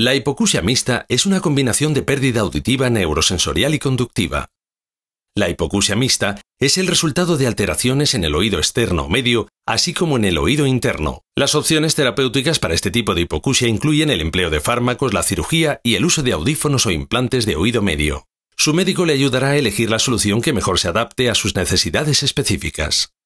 La hipocusia mixta es una combinación de pérdida auditiva neurosensorial y conductiva. La hipocusia mixta es el resultado de alteraciones en el oído externo o medio, así como en el oído interno. Las opciones terapéuticas para este tipo de hipocusia incluyen el empleo de fármacos, la cirugía y el uso de audífonos o implantes de oído medio. Su médico le ayudará a elegir la solución que mejor se adapte a sus necesidades específicas.